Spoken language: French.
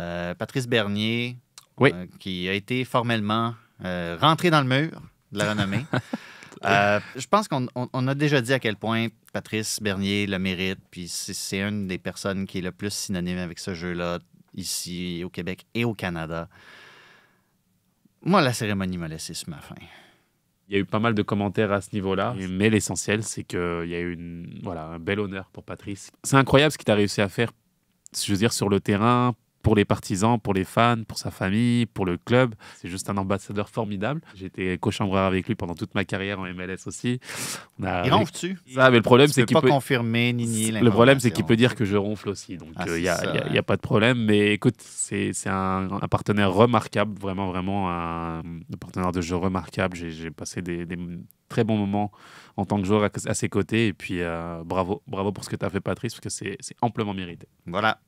Euh, Patrice Bernier, euh, qui a été formellement euh, rentré dans le mur de la renommée. je pense qu'on a déjà dit à quel point Patrice Bernier le mérite, puis c'est une des personnes qui est le plus synonyme avec ce jeu-là, ici au Québec et au Canada. Moi, la cérémonie m'a laissé sur ma Il y a eu pas mal de commentaires à ce niveau-là, mais l'essentiel, c'est qu'il y a eu une, voilà, un bel honneur pour Patrice. C'est incroyable ce qu'il a réussi à faire, je veux dire, sur le terrain, pour les partisans, pour les fans, pour sa famille, pour le club. C'est juste un ambassadeur formidable. J'étais co-chambreur avec lui pendant toute ma carrière en MLS aussi. Il ronfle tu le problème, c'est qu'il peut pas confirmer ni Le problème, c'est qu'il peut dire que je ronfle aussi. Donc, il ah, n'y euh, a, pas de problème. Mais écoute, c'est un, partenaire remarquable, vraiment, vraiment un, partenaire de jeu remarquable. J'ai passé des, très bons moments en tant que joueur à, ses côtés. Et puis, euh, bravo, bravo pour ce que tu as fait, Patrice, parce que c'est amplement mérité. Voilà,